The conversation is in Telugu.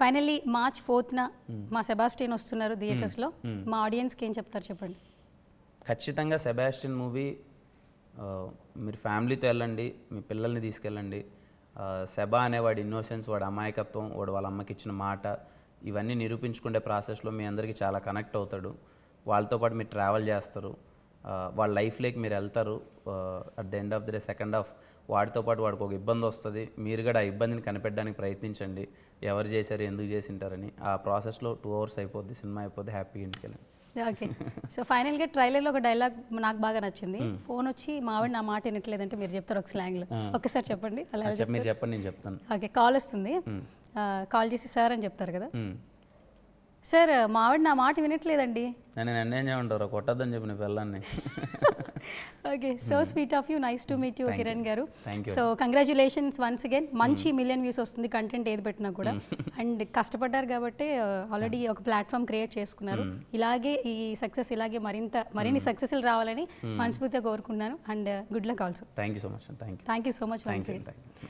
ఫైనల్లీ మార్చ్ ఫోర్త్న మా సెబాస్టిన్ వస్తున్నారు థియేటర్స్లో hmm. hmm. మా ఆడియన్స్కి ఏం చెప్తారు చెప్పండి ఖచ్చితంగా సెబాస్టిన్ మూవీ మీరు ఫ్యామిలీతో వెళ్ళండి మీ పిల్లల్ని తీసుకెళ్ళండి సెబా అనే ఇన్నోసెన్స్ వాడి అమాయకత్వం వాడు వాళ్ళ అమ్మకి ఇచ్చిన మాట ఇవన్నీ నిరూపించుకునే ప్రాసెస్లో మీ అందరికీ చాలా కనెక్ట్ అవుతాడు వాళ్ళతో పాటు మీరు ట్రావెల్ చేస్తారు వాళ్ళ లైఫ్లోకి మీరు వెళ్తారు at the end of the day second half వాడితో పాటు వాడికి ఒక ఇబ్బంది వస్తుంది మీరు కూడా ఆ ఇబ్బందిని కనిపెట్టడానికి ప్రయత్నించండి ఎవరు చేశారు ఎందుకు చేసింటారని ఆ ప్రాసెస్లో టూ అవర్స్ అయిపోద్ది సినిమా అయిపోద్ది హ్యాపీ ఇంటికి వెళ్ళండి ఓకే సో ఫైనల్గా ట్రైలర్లో ఒక డైలాగ్ నాకు బాగా నచ్చింది ఫోన్ hmm. వచ్చి మావిడ నా మాట వినట్లేదంటే మీరు చెప్తారు ఒక స్లాంగ్లో hmm. ఒకసారి చెప్పండి అలా మీరు చెప్పండి నేను చెప్తాను ఓకే కాల్ వస్తుంది కాల్ hmm. చేసి సార్ అని చెప్తారు కదా సార్ మా ఆవిడ నా మాట వినట్లేదండి నేను నిర్ణయం చేయమంటారు కొట్టద్దని చెప్పిన పిల్లల్ని okay so hmm. Sweet of you nice to meet you Kiran గారు so congratulations once again hmm. మంచి మిలియన్ వ్యూస్ వస్తుంది కంటెంట్ ఏది పెట్టినా కూడా hmm. అండ్ కష్టపడ్డారు కాబట్టి ఆల్రెడీ ఒక ప్లాట్ఫామ్ క్రియేట్ చేసుకున్నారు ఇలాగే ఈ సక్సెస్ ఇలాగే మరింత మరిన్ని సక్సెస్లు రావాలని మనస్ఫూర్తిగా కోరుకున్నాను and good luck also thank you so much thank you so much